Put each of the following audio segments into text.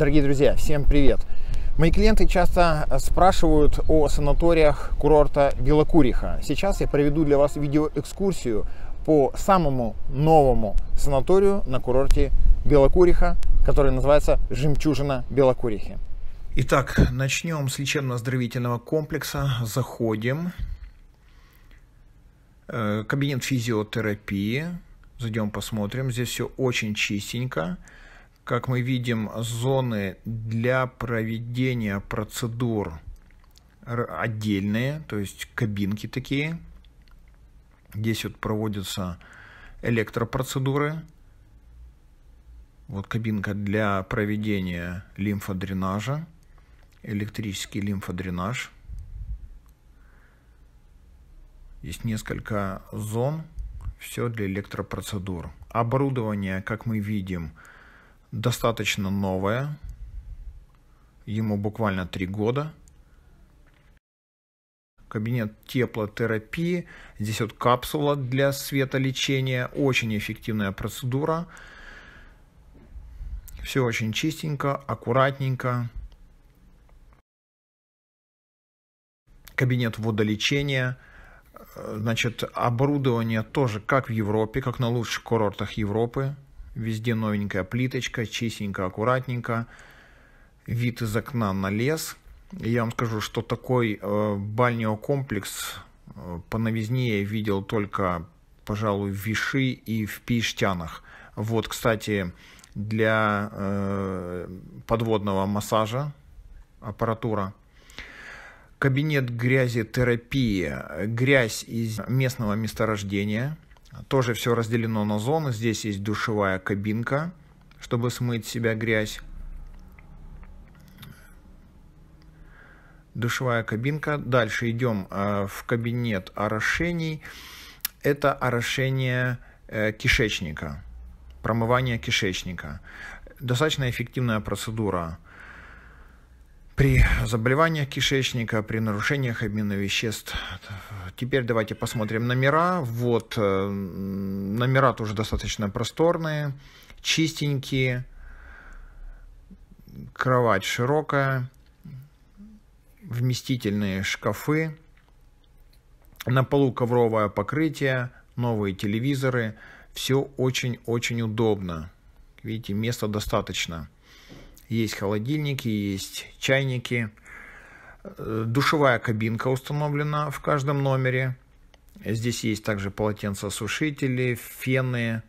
Дорогие друзья, всем привет! Мои клиенты часто э, спрашивают о санаториях курорта Белокуриха. Сейчас я проведу для вас видеоэкскурсию по самому новому санаторию на курорте Белокуриха, который называется «Жемчужина Белокурихи». Итак, начнем с лечебно-оздоровительного комплекса. Заходим. Э, кабинет физиотерапии. Зайдем посмотрим. Здесь все очень чистенько как мы видим, зоны для проведения процедур отдельные, то есть кабинки такие. Здесь вот проводятся электропроцедуры. Вот кабинка для проведения лимфодренажа, электрический лимфодренаж. Есть несколько зон, все для электропроцедур. Оборудование, как мы видим, достаточно новая, Ему буквально три года. Кабинет теплотерапии. Здесь вот капсула для светолечения. Очень эффективная процедура. Все очень чистенько, аккуратненько. Кабинет водолечения. Э, значит, оборудование тоже как в Европе, как на лучших курортах Европы. Везде новенькая плиточка, чистенько, аккуратненько. Вид из окна на лес. И я вам скажу, что такой э, бальнеокомплекс э, по новизне я видел только, пожалуй, в Виши и в Пиштянах. Вот, кстати, для э, подводного массажа аппаратура. Кабинет грязи терапии. Грязь из местного месторождения – тоже все разделено на зоны. Здесь есть душевая кабинка, чтобы смыть себя грязь. Душевая кабинка. Дальше идем э, в кабинет орошений. Это орошение э, кишечника, промывание кишечника. Достаточно эффективная процедура при заболеваниях кишечника, при нарушениях обмена веществ. Теперь давайте посмотрим номера. Вот э, номера тоже достаточно просторные, чистенькие, кровать широкая, вместительные шкафы, на полу ковровое покрытие, новые телевизоры. Все очень-очень удобно. Видите, места достаточно. Есть холодильники, есть чайники. Э, душевая кабинка установлена в каждом номере. Здесь есть также полотенцесушители, фены,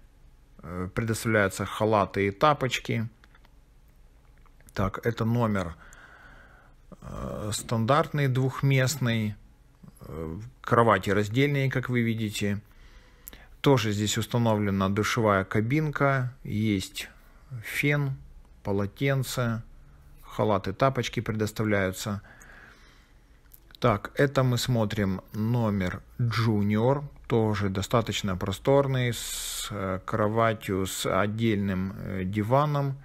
э, предоставляются халаты и тапочки. Так, это номер э, стандартный, двухместный. Кровати раздельные, как вы видите. Тоже здесь установлена душевая кабинка, есть фен, полотенце, халаты, тапочки предоставляются. Так, это мы смотрим номер Junior, тоже достаточно просторный, с э, кроватью, с отдельным э, диваном.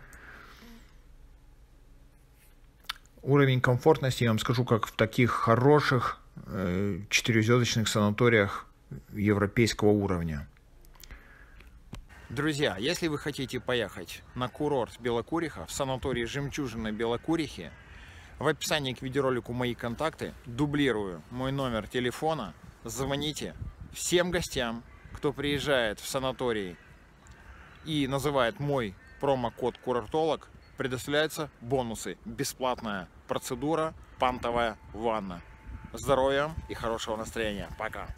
Уровень комфортности, я вам скажу, как в таких хороших э, четырехзвездочных санаториях европейского уровня. Друзья, если вы хотите поехать на курорт Белокуриха, в санатории «Жемчужина Белокурихи», в описании к видеоролику мои контакты, дублирую мой номер телефона, звоните всем гостям, кто приезжает в санаторий и называет мой промокод «Курортолог», предоставляются бонусы, бесплатная процедура, пантовая ванна. Здоровья и хорошего настроения. Пока!